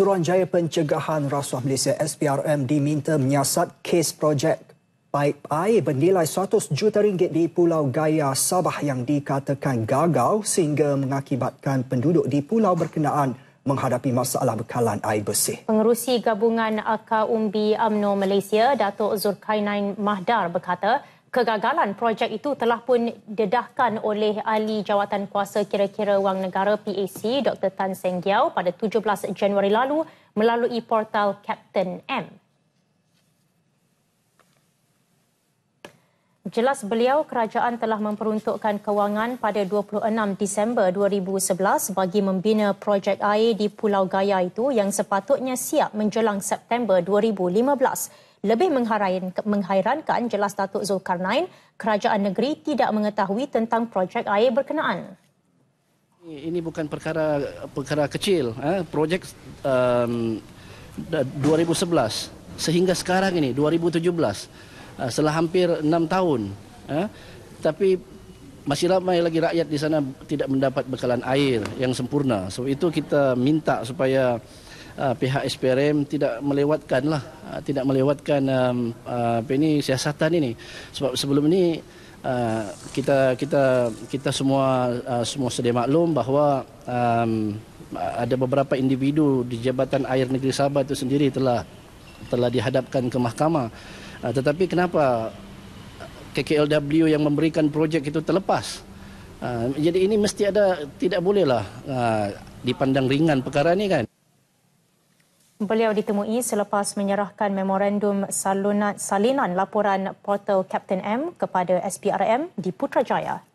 Suruhanjaya Pencegahan Rasuah Malaysia SPRM diminta menyiasat kes projek paip air bernilai 100 juta ringgit di Pulau Gaya Sabah yang dikatakan gagal sehingga mengakibatkan penduduk di pulau berkenaan menghadapi masalah bekalan air bersih. Pengerusi gabungan AKA Umbi UMNO Malaysia, Datuk Zulkainain Mahdar berkata, kegagalan projek itu telah pun dedahkan oleh ahli jawatan kuasa kira-kira wang negara PAC Dr Tan Seng Giao pada 17 Januari lalu melalui portal Captain M. Jelas beliau kerajaan telah memperuntukkan kewangan pada 26 Disember 2011 bagi membina projek air di Pulau Gaya itu yang sepatutnya siap menjelang September 2015. Lebih menghairankan jelas Datuk Zulkarnain, kerajaan negeri tidak mengetahui tentang projek air berkenaan. Ini bukan perkara perkara kecil. Eh? Projek um, 2011 sehingga sekarang ini 2017 uh, ah, setelah hampir 6 tahun. Eh? Tapi masih ramai lagi rakyat di sana tidak mendapat bekalan air yang sempurna. Sebab itu kita minta supaya uh, pihak SPRM tidak melewatkanlah uh, tidak melewatkan um, uh, apa ini siasatan ini sebab sebelum ini uh, kita kita kita semua uh, semua sedia maklum bahawa um, ada beberapa individu di Jabatan Air Negeri Sabah itu sendiri telah telah dihadapkan ke mahkamah. Uh, tetapi kenapa KKLW yang memberikan projek itu terlepas? Uh, jadi ini mesti ada tidak bolehlah uh, dipandang ringan perkara ini kan. Beliau ditemui selepas menyerahkan memorandum salinan laporan portal Captain M kepada SPRM di Putrajaya.